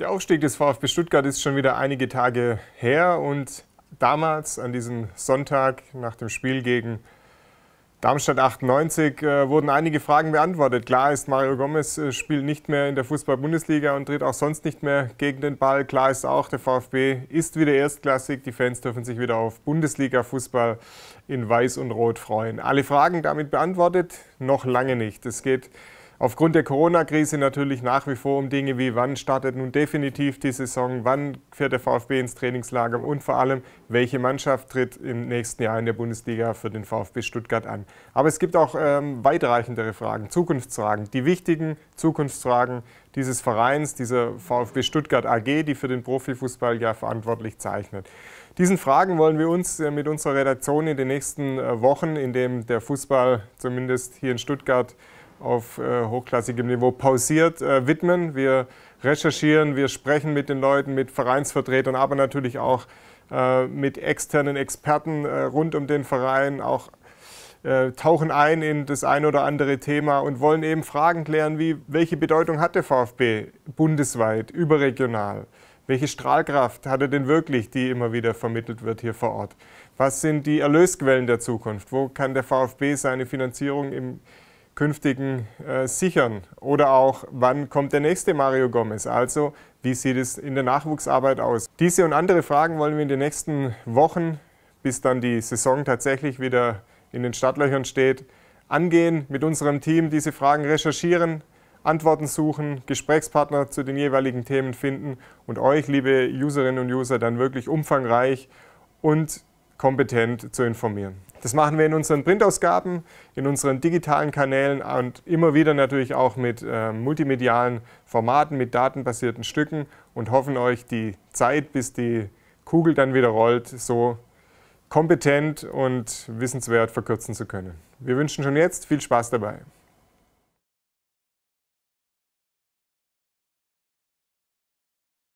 Der Aufstieg des VfB Stuttgart ist schon wieder einige Tage her und damals an diesem Sonntag nach dem Spiel gegen Darmstadt 98 äh, wurden einige Fragen beantwortet. Klar ist, Mario Gomez äh, spielt nicht mehr in der Fußball-Bundesliga und tritt auch sonst nicht mehr gegen den Ball. Klar ist auch, der VfB ist wieder erstklassig. Die Fans dürfen sich wieder auf Bundesliga-Fußball in Weiß und Rot freuen. Alle Fragen damit beantwortet? Noch lange nicht. Es geht Aufgrund der Corona-Krise natürlich nach wie vor um Dinge wie, wann startet nun definitiv die Saison, wann fährt der VfB ins Trainingslager und vor allem, welche Mannschaft tritt im nächsten Jahr in der Bundesliga für den VfB Stuttgart an. Aber es gibt auch ähm, weitreichendere Fragen, Zukunftsfragen, die wichtigen Zukunftsfragen dieses Vereins, dieser VfB Stuttgart AG, die für den Profifußball ja verantwortlich zeichnet. Diesen Fragen wollen wir uns äh, mit unserer Redaktion in den nächsten äh, Wochen, in dem der Fußball zumindest hier in Stuttgart auf äh, hochklassigem Niveau pausiert äh, widmen. Wir recherchieren, wir sprechen mit den Leuten, mit Vereinsvertretern, aber natürlich auch äh, mit externen Experten äh, rund um den Verein, auch äh, tauchen ein in das ein oder andere Thema und wollen eben Fragen klären, wie welche Bedeutung hat der VfB bundesweit, überregional? Welche Strahlkraft hat er denn wirklich, die immer wieder vermittelt wird hier vor Ort? Was sind die Erlösquellen der Zukunft? Wo kann der VfB seine Finanzierung im künftigen äh, sichern? Oder auch, wann kommt der nächste Mario Gomez? Also, wie sieht es in der Nachwuchsarbeit aus? Diese und andere Fragen wollen wir in den nächsten Wochen, bis dann die Saison tatsächlich wieder in den Stadtlöchern steht, angehen, mit unserem Team diese Fragen recherchieren, Antworten suchen, Gesprächspartner zu den jeweiligen Themen finden und euch, liebe Userinnen und User, dann wirklich umfangreich und kompetent zu informieren. Das machen wir in unseren Printausgaben, in unseren digitalen Kanälen und immer wieder natürlich auch mit äh, multimedialen Formaten, mit datenbasierten Stücken und hoffen euch die Zeit, bis die Kugel dann wieder rollt, so kompetent und wissenswert verkürzen zu können. Wir wünschen schon jetzt viel Spaß dabei.